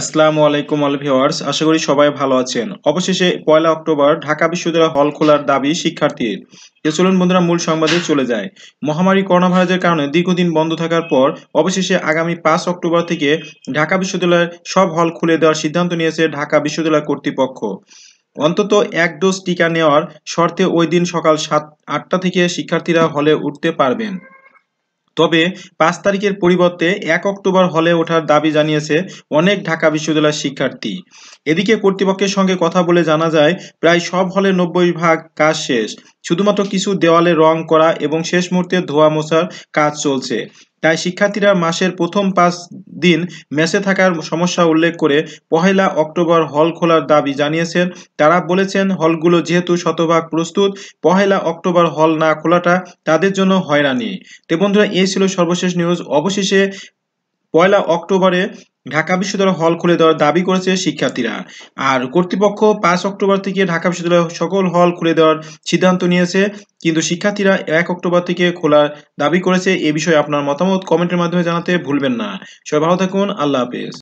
আসসালামু আলাইকুম all viewers আশা করি সবাই ভালো আছেন অবশেষে পয়লা অক্টোবর ঢাকা বিশ্ববিদ্যালয় হল খোলার দাবি শিক্ষার্থীর এ চলুন বন্ধুরা মূল সংবাদে চলে যায় মহামারী করোনা ভাইরাসের কারণে দীর্ঘদিন বন্ধ থাকার পর অবশেষে আগামী পাঁচ অক্টোবর থেকে ঢাকা বিশ্ববিদ্যালয়ের সব হল খুলে দেওয়ার সিদ্ধান্ত নিয়েছে ঢাকা বিশ্ববিদ্যালয় কর্তৃপক্ষ অন্তত এক ডোজ টিকা নেওয়ার শর্তে ওই দিন সকাল সাত আটটা থেকে শিক্ষার্থীরা হলে উঠতে পারবেন তবে পাঁচ তারিখের পরিবর্তে এক অক্টোবর হলে ওঠার দাবি জানিয়েছে অনেক ঢাকা বিশ্ববিদ্যালয়ের শিক্ষার্থী এদিকে কর্তৃপক্ষের সঙ্গে কথা বলে জানা যায় প্রায় সব হলে নব্বই ভাগ কাজ শেষ শুধুমাত্র কিছু দেওয়ালে রং করা এবং শেষ মুহূর্তে ধোয়া মোছার কাজ চলছে তাই শিক্ষার্থীরা মাসের প্রথম পাঁচ দিন মেসে থাকার সমস্যা উল্লেখ করে পহেলা অক্টোবর হল খোলার দাবি জানিয়েছেন তারা বলেছেন হলগুলো যেহেতু শতভাগ প্রস্তুত পহেলা অক্টোবর হল না খোলাটা তাদের জন্য হয়রানি তে বন্ধুরা এই ছিল সর্বশেষ নিউজ অবশেষে পয়লা অক্টোবরে ঢাকা বিশ্ববিদ্যালয় হল খুলে দেওয়ার দাবি করেছে শিক্ষার্থীরা আর কর্তৃপক্ষ পাঁচ অক্টোবর থেকে ঢাকা বিশ্ববিদ্যালয় সকল হল খুলে দেওয়ার সিদ্ধান্ত নিয়েছে কিন্তু শিক্ষার্থীরা এক অক্টোবর থেকে খোলার দাবি করেছে এ বিষয়ে আপনার মতামত কমেন্টের মাধ্যমে জানাতে ভুলবেন না সবাই ভালো থাকুন আল্লাহ হাফেজ